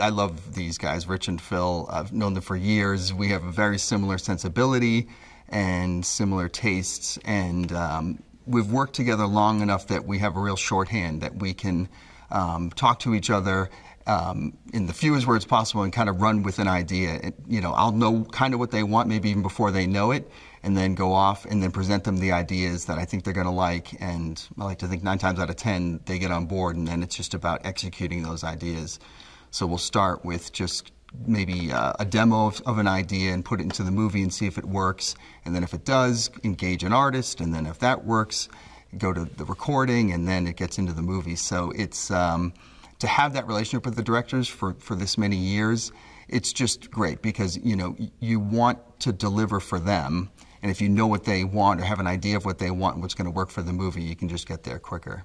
I love these guys, Rich and Phil. I've known them for years. We have a very similar sensibility and similar tastes, and um, we've worked together long enough that we have a real shorthand that we can um, talk to each other um, in the fewest words possible and kind of run with an idea. It, you know, I'll know kind of what they want, maybe even before they know it, and then go off and then present them the ideas that I think they're going to like. And I like to think nine times out of ten they get on board, and then it's just about executing those ideas. So we'll start with just maybe uh, a demo of, of, an idea and put it into the movie and see if it works. And then if it does, engage an artist. And then if that works, go to the recording and then it gets into the movie. So it's um, to have that relationship with the directors for, for this many years, it's just great because you know you want to deliver for them. And if you know what they want or have an idea of what they want and what's going to work for the movie, you can just get there quicker.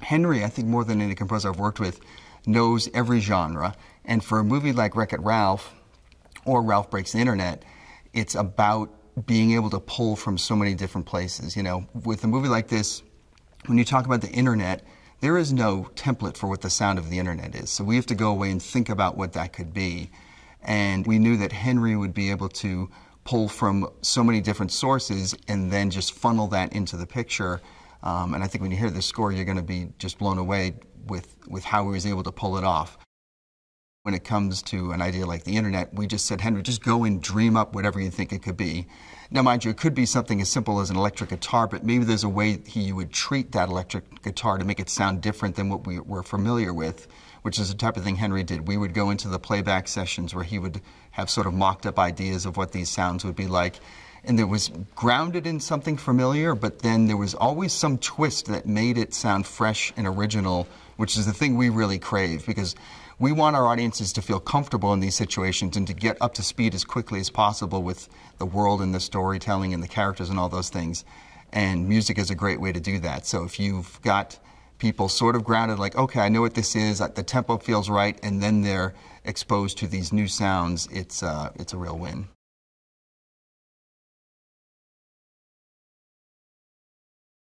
Henry, I think more than any composer I've worked with, knows every genre. And for a movie like Wreck It Ralph or Ralph Breaks the Internet, it's about being able to pull from so many different places. You know, with a movie like this, when you talk about the internet, there is no template for what the sound of the internet is. So we have to go away and think about what that could be. And we knew that Henry would be able to pull from so many different sources and then just funnel that into the picture. Um, and I think when you hear the score, you're going to be just blown away with, with how he was able to pull it off. When it comes to an idea like the internet, we just said, Henry, just go and dream up whatever you think it could be. Now, mind you, it could be something as simple as an electric guitar, but maybe there's a way he, would treat that electric guitar to make it sound different than what we were familiar with, which is the type of thing Henry did. We would go into the playback sessions where he would have sort of mocked up ideas of what these sounds would be like, and it was grounded in something familiar, but then there was always some twist that made it sound fresh and original, which is the thing we really crave because we want our audiences to feel comfortable in these situations and to get up to speed as quickly as possible with the world and the storytelling and the characters and all those things. And music is a great way to do that. So if you've got people sort of grounded, like, okay, I know what this is, the tempo feels right, and then they're exposed to these new sounds, it's, uh, it's a real win.